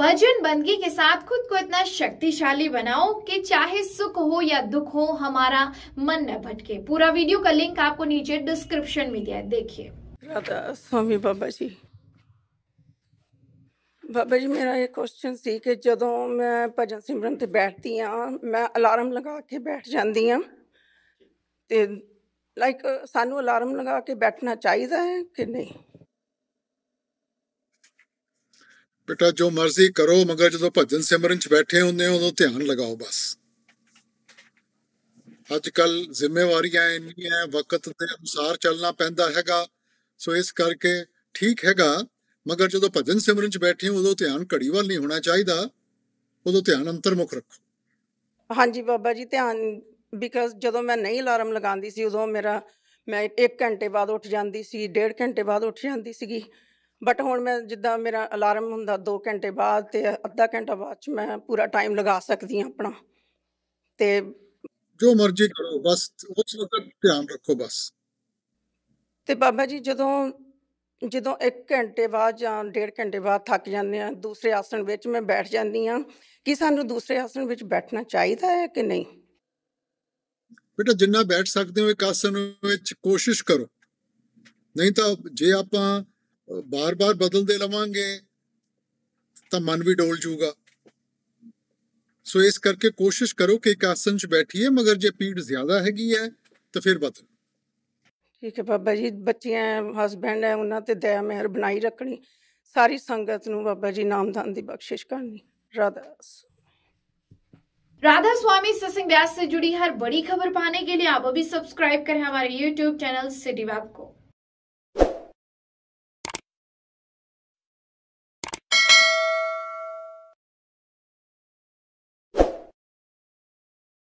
बंदगी के साथ खुद को इतना शक्तिशाली बनाओ कि चाहे सुख हो या दुख हो हमारा मन न भटके पूरा वीडियो का लिंक आपको नीचे डिस्क्रिप्शन में दिया है देखिए राधा स्वामी बाबा जी बाबा जी मेरा ये क्वेश्चन सी कि जो मैं भजन सिमरन से बैठती हाँ मैं अलार्म लगा के बैठ जाती हाँ तो लाइक सानू अलार्म लगा के बैठना चाहिए है कि नहीं ਬੇਟਾ ਜੋ ਮਰਜ਼ੀ ਕਰੋ ਮਗਰ ਜਦੋਂ ਭਜਨ ਸਿਮਰਨ 'ਚ ਬੈਠੇ ਹੁੰਦੇ ਹੋ ਉਦੋਂ ਧਿਆਨ ਲਗਾਓ ਬਸ ਅੱਜ ਕੱਲ ਜ਼ਿੰਮੇਵਾਰੀਆਂ ਇੰਨੀਆਂ ਵਕਤ ਦੇ ਅਨੁਸਾਰ ਚੱਲਣਾ ਪੈਂਦਾ ਹੈਗਾ ਸੋ ਇਸ ਕਰਕੇ ਠੀਕ ਹੈਗਾ ਮਗਰ ਜਦੋਂ ਭਜਨ ਸਿਮਰਨ 'ਚ ਬੈਠੇ ਹੋ ਉਦੋਂ ਧਿਆਨ ਘੜੀ ਵੱਲ ਨਹੀਂ ਹੋਣਾ ਚਾਹੀਦਾ ਉਦੋਂ ਧਿਆਨ ਅੰਤਰਮੁਖ ਰੱਖੋ ਹਾਂਜੀ ਬਾਬਾ ਜੀ ਧਿਆਨ ਬਿਕਾਜ਼ ਜਦੋਂ ਮੈਂ ਨਹੀਂ ਅਲਾਰਮ ਲਗਾਉਂਦੀ ਸੀ ਉਦੋਂ ਮੇਰਾ ਮੈਂ 1 ਘੰਟੇ ਬਾਅਦ ਉੱਠ ਜਾਂਦੀ ਸੀ 1.5 ਘੰਟੇ ਬਾਅਦ ਉੱਠ ਜਾਂਦੀ ਸੀਗੀ ਬਟ ਹੁਣ ਮੈਂ ਜਿੱਦਾਂ ਮੇਰਾ ਅਲਾਰਮ ਹੁੰਦਾ 2 ਘੰਟੇ ਬਾਅਦ ਤੇ ਅੱਧਾ ਘੰਟਾ ਬਾਅਦ ਚ ਮੈਂ ਪੂਰਾ ਟਾਈਮ ਲਗਾ ਸਕਦੀ ਹਾਂ ਆਪਣਾ ਤੇ ਜੋ ਮਰਜ਼ੀ ਕਰੋ ਬਸ ਉਸ ਵਕਤ ਧਿਆਨ ਰੱਖੋ ਬਸ ਤੇ ਬਾਬਾ ਜੀ ਜਦੋਂ ਜਦੋਂ 1 ਘੰਟੇ ਬਾਅਦ ਜਾਂ 1.5 ਘੰਟੇ ਬਾਅਦ ਥੱਕ ਜਾਂਦੇ ਆ ਦੂਸਰੇ ਆਸਣ ਵਿੱਚ ਮੈਂ ਬੈਠ ਜਾਂਦੀ ਆ ਕਿ ਸਾਨੂੰ ਦੂਸਰੇ ਆਸਣ ਵਿੱਚ ਬੈਠਣਾ ਚਾਹੀਦਾ ਹੈ ਕਿ ਨਹੀਂ ਬੇਟਾ ਜਿੰਨਾ ਬੈਠ ਸਕਦੇ ਹੋ ਇੱਕ ਆਸਣ ਵਿੱਚ ਕੋਸ਼ਿਸ਼ ਕਰੋ ਨਹੀਂ ਤਾਂ ਜੇ ਆਪਾਂ ਬਾਰ ਬਾਰ ਬਦਲਦੇ ਲਵਾਂਗੇ ਤਾਂ ਮਨ ਵੀ ਡੋਲ ਜੂਗਾ ਸੋ ਇਸ ਕਰਕੇ ਕੋਸ਼ਿਸ਼ ਕਰੋ ਕਿ ਇੱਕ ਆਸਨ 'ਚ ਬੈਠੀਏ ਮਗਰ ਜੇ ਪੀੜ ਜ਼ਿਆਦਾ ਹੈਗੀ ਹੈ ਤਾਂ ਫਿਰ ਬਦਲ ਠੀਕ ਹੈ ਬਾਬਾ ਜੀ ਬੱਚੀਆਂ ਹਸਬੰਡ ਹੈ ਉਹਨਾਂ ਤੇ ਦਇਆ ਮਿਹਰ ਬਣਾਈ ਰੱਖਣੀ ਸਾਰੀ ਸੰਗਤ ਨੂੰ ਬਾਬਾ ਜੀ ਨਾਮਦਾਨ ਦੀ ਬਖਸ਼ਿਸ਼ ਕਰਨੀ ਰਾਧਾ राधा स्वामी सत्संग व्यास से जुड़ी हर बड़ी खबर पाने के लिए आप अभी सब्सक्राइब करें हमारे यूट्यूब चैनल सिटी वेब को